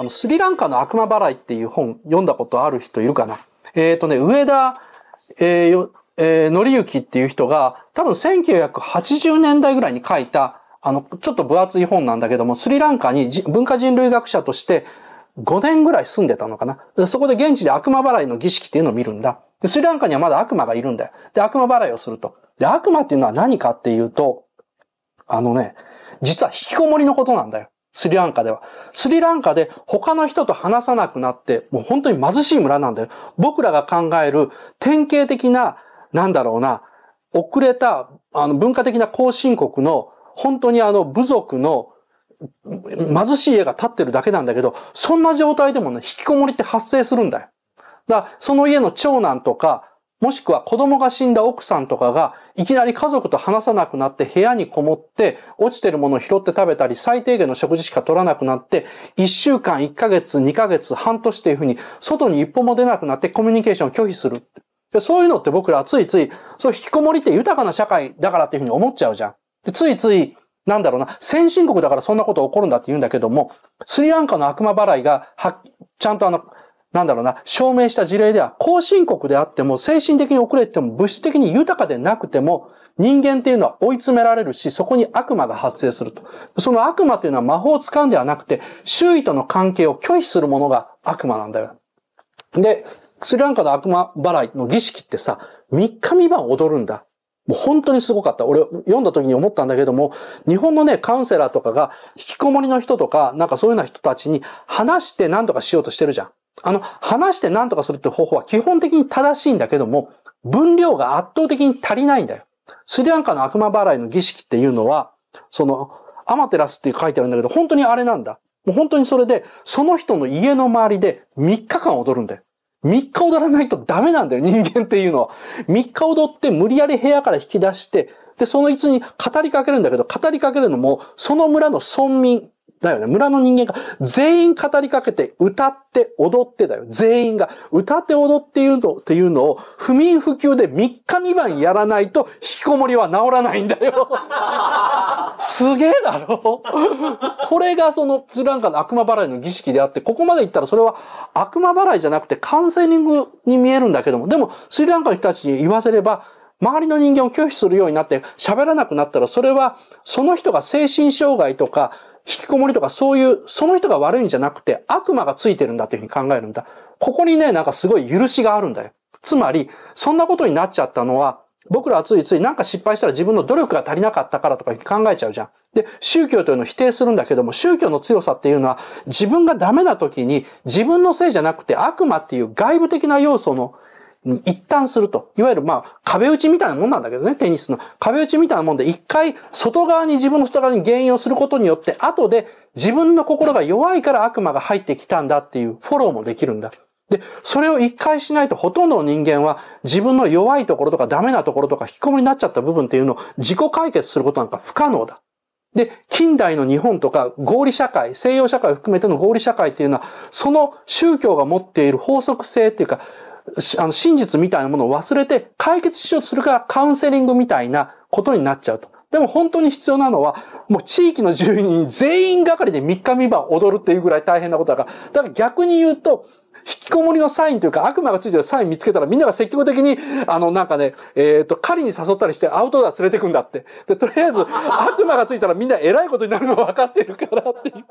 あの、スリランカの悪魔払いっていう本読んだことある人いるかなえっ、ー、とね、上田、えー、えー、のりゆきっていう人が、多分1980年代ぐらいに書いた、あの、ちょっと分厚い本なんだけども、スリランカに文化人類学者として5年ぐらい住んでたのかな。そこで現地で悪魔払いの儀式っていうのを見るんだ。スリランカにはまだ悪魔がいるんだよ。で、悪魔払いをすると。で、悪魔っていうのは何かっていうと、あのね、実は引きこもりのことなんだよ。スリランカでは。スリランカで他の人と話さなくなって、もう本当に貧しい村なんだよ。僕らが考える典型的な、なんだろうな、遅れた、あの、文化的な後進国の、本当にあの、部族の貧しい家が建ってるだけなんだけど、そんな状態でもね、引きこもりって発生するんだよ。だから、その家の長男とか、もしくは子供が死んだ奥さんとかが、いきなり家族と話さなくなって部屋にこもって、落ちてるものを拾って食べたり、最低限の食事しか取らなくなって、1週間、1ヶ月、2ヶ月、半年っていうふうに、外に一歩も出なくなってコミュニケーションを拒否する。そういうのって僕らついつい、そう引きこもりって豊かな社会だからっていうふうに思っちゃうじゃん。でついつい、なんだろうな、先進国だからそんなこと起こるんだって言うんだけども、スリランカの悪魔払いが、は、ちゃんとあの、なんだろうな、証明した事例では、後進国であっても、精神的に遅れても、物質的に豊かでなくても、人間っていうのは追い詰められるし、そこに悪魔が発生すると。その悪魔というのは魔法を使うんではなくて、周囲との関係を拒否するものが悪魔なんだよ。で、スリランカの悪魔払いの儀式ってさ、三日三晩踊るんだ。もう本当にすごかった。俺読んだ時に思ったんだけども、日本のね、カウンセラーとかが、引きこもりの人とか、なんかそういうような人たちに話して何とかしようとしてるじゃん。あの、話して何とかするって方法は基本的に正しいんだけども、分量が圧倒的に足りないんだよ。スリランカの悪魔払いの儀式っていうのは、その、アマテラスって書いてあるんだけど、本当にあれなんだ。もう本当にそれで、その人の家の周りで3日間踊るんだよ。3日踊らないとダメなんだよ、人間っていうのは。3日踊って無理やり部屋から引き出して、で、そのいつに語りかけるんだけど、語りかけるのも、その村の村民、だよね。村の人間が全員語りかけて歌って踊ってだよ。全員が歌って踊っていうの、っていうのを不眠不休で3日2晩やらないと引きこもりは治らないんだよ。すげえだろこれがそのスリランカの悪魔払いの儀式であって、ここまで行ったらそれは悪魔払いじゃなくてカウンセリングに見えるんだけども、でもスリランカの人たちに言わせれば、周りの人間を拒否するようになって喋らなくなったら、それはその人が精神障害とか、引きこもりとかそういう、その人が悪いんじゃなくて悪魔がついてるんだというふうに考えるんだ。ここにね、なんかすごい許しがあるんだよ。つまり、そんなことになっちゃったのは、僕らはついついなんか失敗したら自分の努力が足りなかったからとか考えちゃうじゃん。で、宗教というのを否定するんだけども、宗教の強さっていうのは自分がダメな時に自分のせいじゃなくて悪魔っていう外部的な要素のに一旦すると。いわゆるまあ、壁打ちみたいなもんなんだけどね、テニスの。壁打ちみたいなもんで、一回外側に自分の外側に原因をすることによって、後で自分の心が弱いから悪魔が入ってきたんだっていうフォローもできるんだ。で、それを一回しないとほとんどの人間は自分の弱いところとかダメなところとか引きこもりになっちゃった部分っていうのを自己解決することなんか不可能だ。で、近代の日本とか合理社会、西洋社会を含めての合理社会っていうのは、その宗教が持っている法則性っていうか、あの真実みたいなものを忘れて解決しようとするからカウンセリングみたいなことになっちゃうと。でも本当に必要なのは、もう地域の住人全員がかりで3日3晩踊るっていうぐらい大変なことだから。だから逆に言うと、引きこもりのサインというか、悪魔がついてるサイン見つけたらみんなが積極的に、あの、なんかね、えっ、ー、と、狩りに誘ったりしてアウトドア連れてくんだって。で、とりあえず、悪魔がついたらみんな偉いことになるの分かってるからっていう。